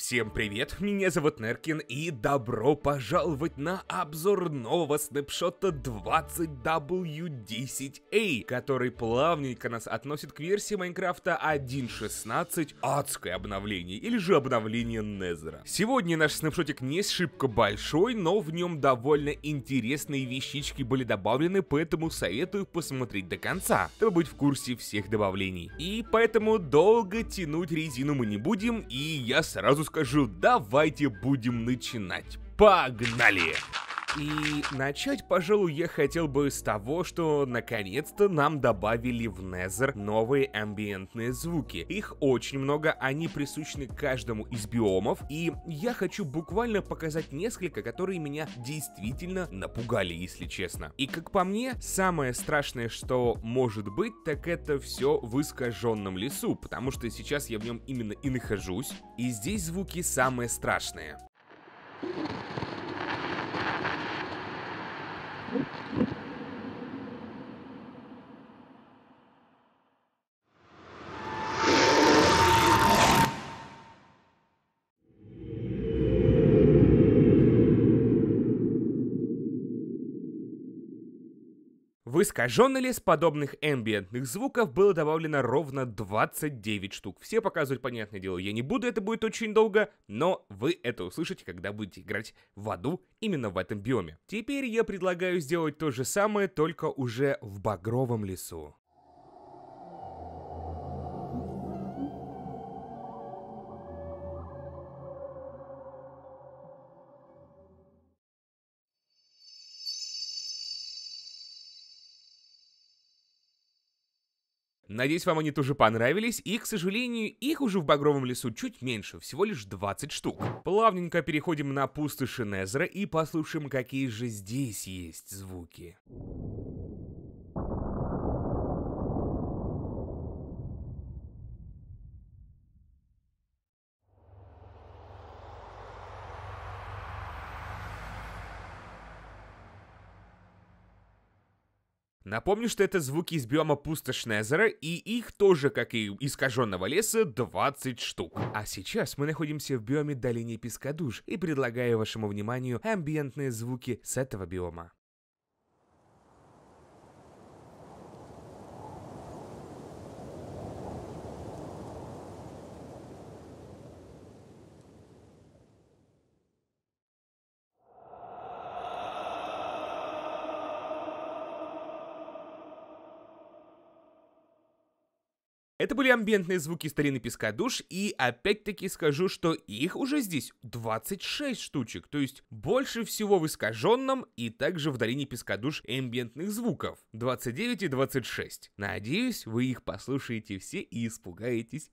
Всем привет, меня зовут Неркин и добро пожаловать на обзор нового снапшота 20W10A, который плавненько нас относит к версии Майнкрафта 1.16 адское обновление или же обновление Незера. Сегодня наш снапшотик не шибко большой, но в нем довольно интересные вещички были добавлены, поэтому советую посмотреть до конца, чтобы быть в курсе всех добавлений. И поэтому долго тянуть резину мы не будем, и я сразу скажу, давайте будем начинать. Погнали! И начать, пожалуй, я хотел бы с того, что наконец-то нам добавили в Незер новые амбиентные звуки. Их очень много, они присущны каждому из биомов, и я хочу буквально показать несколько, которые меня действительно напугали, если честно. И как по мне, самое страшное, что может быть, так это все в искаженном лесу, потому что сейчас я в нем именно и нахожусь, и здесь звуки самые страшные. В искаженный лес подобных эмбиентных звуков было добавлено ровно 29 штук. Все показывать, понятное дело, я не буду, это будет очень долго, но вы это услышите, когда будете играть в аду именно в этом биоме. Теперь я предлагаю сделать то же самое, только уже в багровом лесу. Надеюсь, вам они тоже понравились, и, к сожалению, их уже в Багровом лесу чуть меньше, всего лишь 20 штук. Плавненько переходим на пустоши Незра и послушаем, какие же здесь есть звуки. Thank Напомню, что это звуки из биома пустошной озера, и их тоже, как и искаженного леса, 20 штук. А сейчас мы находимся в биоме долине Пескадуш, и предлагаю вашему вниманию амбиентные звуки с этого биома. Это были амбиентные звуки старинный песка душ, и опять-таки скажу, что их уже здесь 26 штучек, то есть больше всего в искаженном и также в долине песка душ эмбиентных звуков, 29 и 26. Надеюсь, вы их послушаете все и испугаетесь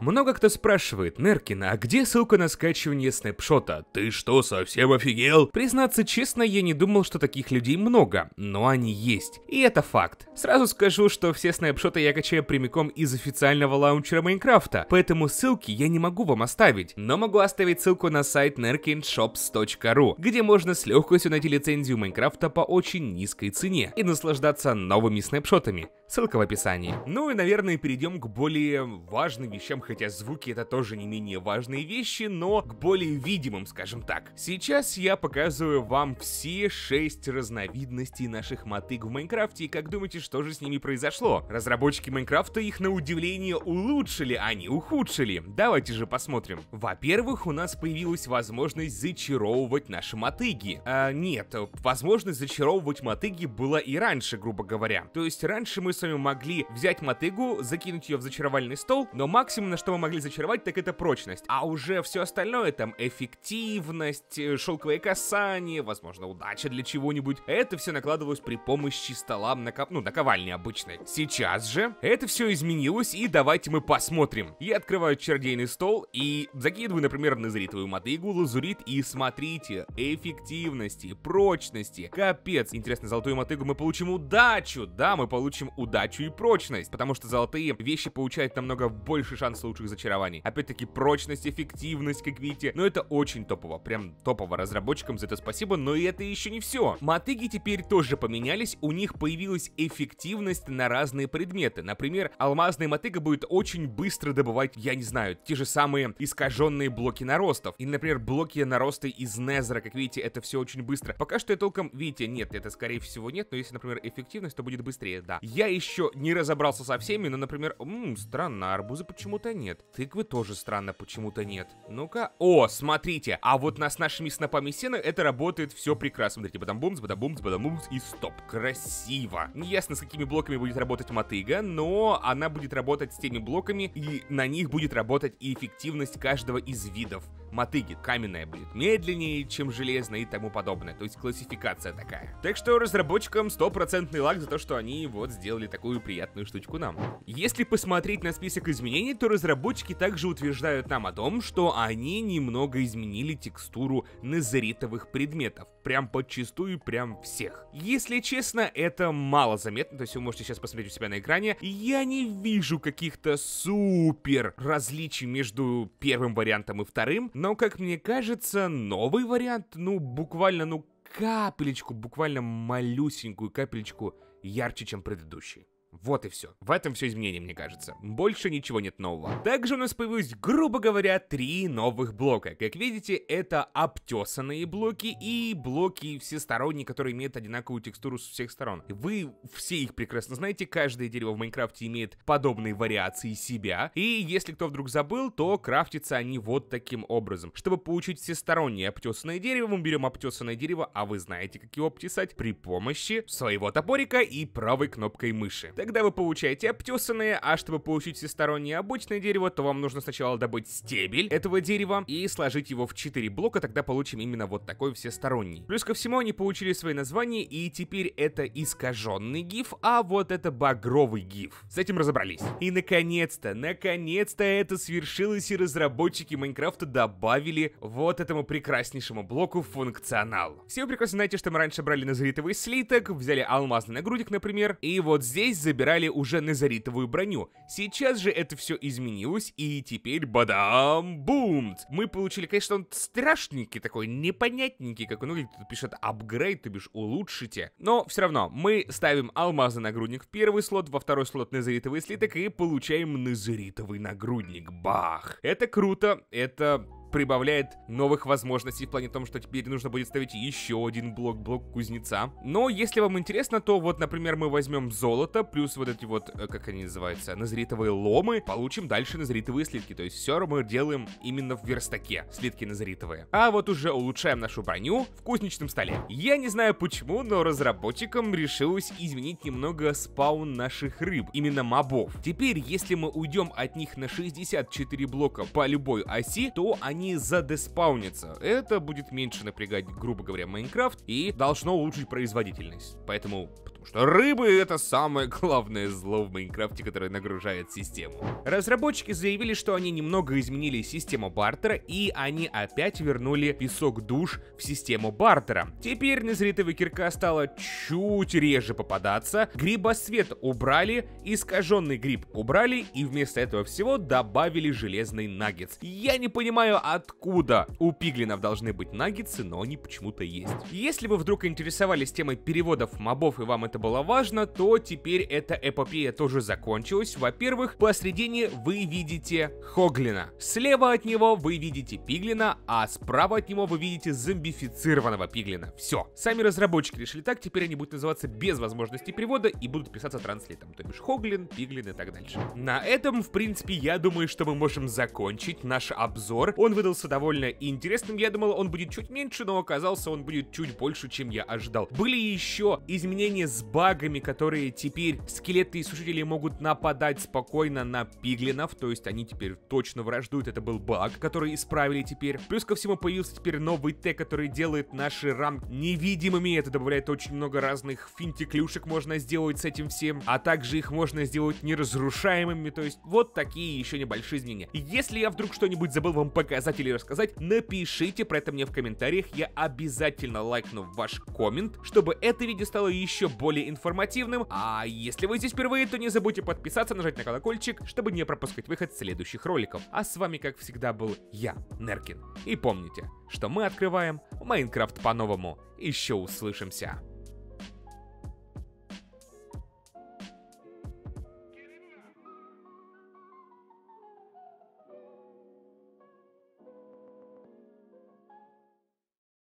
много кто спрашивает Неркина, а где ссылка на скачивание снэпшота? Ты что, совсем офигел? Признаться честно, я не думал, что таких людей много, но они есть. И это факт. Сразу скажу, что все снэпшоты я качаю прямиком из официального лаунчера Майнкрафта, поэтому ссылки я не могу вам оставить, но могу оставить ссылку на сайт nerkinshops.ru, где можно с легкостью найти лицензию Майнкрафта по очень низкой цене и наслаждаться новыми снэпшотами ссылка в описании. Ну и, наверное, перейдем к более важным вещам, хотя звуки это тоже не менее важные вещи, но к более видимым, скажем так. Сейчас я показываю вам все шесть разновидностей наших мотык в Майнкрафте, и как думаете, что же с ними произошло? Разработчики Майнкрафта их на удивление улучшили, а не ухудшили. Давайте же посмотрим. Во-первых, у нас появилась возможность зачаровывать наши мотыги. А, нет, возможность зачаровывать мотыги была и раньше, грубо говоря. То есть раньше мы с вами могли взять мотыгу, закинуть ее в зачаровальный стол, но максимум, на что мы могли зачаровать, так это прочность. А уже все остальное, там, эффективность, э, шелковое касание, возможно, удача для чего-нибудь, это все накладывалось при помощи стола, на ко... ну, наковальни обычной. Сейчас же это все изменилось, и давайте мы посмотрим. Я открываю чердейный стол и закидываю, например, назритовую мотыгу, лазурит, и смотрите, эффективности, прочности, капец. Интересно, золотую мотыгу мы получим удачу, да, мы получим удачу удачу и прочность, потому что золотые вещи получают намного больше шанс лучших зачарований. Опять-таки, прочность, эффективность, как видите, но ну, это очень топово, прям топово разработчикам за это спасибо, но и это еще не все. Мотыги теперь тоже поменялись, у них появилась эффективность на разные предметы. Например, алмазная мотыга будет очень быстро добывать, я не знаю, те же самые искаженные блоки наростов. Или, например, блоки наросты из Незера, как видите, это все очень быстро. Пока что я толком, видите, нет, это скорее всего нет, но если, например, эффективность, то будет быстрее, да. Я еще не разобрался со всеми, но, например, ммм, странно, арбузы почему-то нет. Тыквы тоже странно почему-то нет. Ну-ка. О, смотрите, а вот нас с нашими снопами сена это работает все прекрасно. Смотрите, бумс, бадамбумс, бумс и стоп. Красиво. Не ясно, с какими блоками будет работать мотыга, но она будет работать с теми блоками, и на них будет работать и эффективность каждого из видов мотыги. Каменная будет медленнее, чем железная и тому подобное. То есть классификация такая. Так что разработчикам стопроцентный лак за то, что они вот сделали такую приятную штучку нам. Если посмотреть на список изменений, то разработчики также утверждают нам о том, что они немного изменили текстуру назаритовых предметов. Прям подчистую, прям всех. Если честно, это мало заметно, то есть вы можете сейчас посмотреть у себя на экране. Я не вижу каких-то супер различий между первым вариантом и вторым, но, как мне кажется, новый вариант, ну, буквально, ну, капелечку, буквально малюсенькую капелечку ярче, чем предыдущий. Вот и все. В этом все изменение, мне кажется. Больше ничего нет нового. Также у нас появилось, грубо говоря, три новых блока. Как видите, это обтесанные блоки и блоки всесторонние, которые имеют одинаковую текстуру с всех сторон. Вы все их прекрасно знаете, каждое дерево в Майнкрафте имеет подобные вариации себя. И если кто вдруг забыл, то крафтятся они вот таким образом. Чтобы получить всестороннее обтесанное дерево, мы берем обтесанное дерево, а вы знаете, как его обтесать, при помощи своего топорика и правой кнопкой мыши. Когда вы получаете обтесанные, а чтобы получить всестороннее обычное дерево, то вам нужно сначала добыть стебель этого дерева и сложить его в 4 блока, тогда получим именно вот такой всесторонний. Плюс ко всему они получили свои названия, и теперь это искаженный гиф, а вот это багровый гиф. С этим разобрались. И наконец-то, наконец-то это свершилось, и разработчики Майнкрафта добавили вот этому прекраснейшему блоку функционал. Все вы прекрасно знаете, что мы раньше брали назритовый слиток, взяли алмазный нагрудник, например, и вот здесь за забирали уже незаритовую броню. Сейчас же это все изменилось, и теперь бадам бум! Мы получили, конечно, он страшненький такой, непонятненький, как он выглядит, тут пишет апгрейд, то бишь улучшите. Но все равно, мы ставим алмазы нагрудник в первый слот, во второй слот незаритовый слиток и получаем незаритовый нагрудник. Бах! Это круто, это прибавляет новых возможностей в плане том, что теперь нужно будет ставить еще один блок, блок кузнеца. Но если вам интересно, то вот, например, мы возьмем золото, плюс вот эти вот, э, как они называются, назритовые ломы, получим дальше назритовые слитки. То есть все мы делаем именно в верстаке, слитки назритовые. А вот уже улучшаем нашу броню в кузнечном столе. Я не знаю почему, но разработчикам решилось изменить немного спаун наших рыб, именно мобов. Теперь, если мы уйдем от них на 64 блока по любой оси, то они не задеспаунится. Это будет меньше напрягать, грубо говоря, Майнкрафт и должно улучшить производительность. Поэтому что рыбы это самое главное зло в Майнкрафте, которое нагружает систему. Разработчики заявили, что они немного изменили систему бартера, и они опять вернули песок душ в систему бартера. Теперь незритовая кирка стала чуть реже попадаться, грибосвет убрали, искаженный гриб убрали, и вместо этого всего добавили железный наггетс. Я не понимаю, откуда у пиглинов должны быть наггетсы, но они почему-то есть. Если вы вдруг интересовались темой переводов мобов и вам это это было важно, то теперь эта эпопея тоже закончилась. Во-первых, посредине вы видите Хоглина. Слева от него вы видите Пиглина, а справа от него вы видите зомбифицированного Пиглина. Все. Сами разработчики решили так, теперь они будут называться без возможности привода и будут писаться транслитом, то бишь Хоглин, Пиглин и так дальше. На этом, в принципе, я думаю, что мы можем закончить наш обзор. Он выдался довольно интересным, я думал, он будет чуть меньше, но оказался он будет чуть больше, чем я ожидал. Были еще изменения с багами, которые теперь скелеты и сушители могут нападать спокойно на пиглинов, то есть они теперь точно враждуют, это был баг, который исправили теперь. Плюс ко всему появился теперь новый т, который делает наши рамки невидимыми, это добавляет очень много разных финтиклюшек можно сделать с этим всем, а также их можно сделать неразрушаемыми, то есть вот такие еще небольшие изменения. Если я вдруг что-нибудь забыл вам показать или рассказать, напишите про это мне в комментариях, я обязательно лайкну ваш коммент, чтобы это видео стало еще более более информативным. А если вы здесь впервые, то не забудьте подписаться, нажать на колокольчик, чтобы не пропускать выход следующих роликов. А с вами, как всегда, был я, Неркин. И помните, что мы открываем Майнкрафт по-новому. Еще услышимся.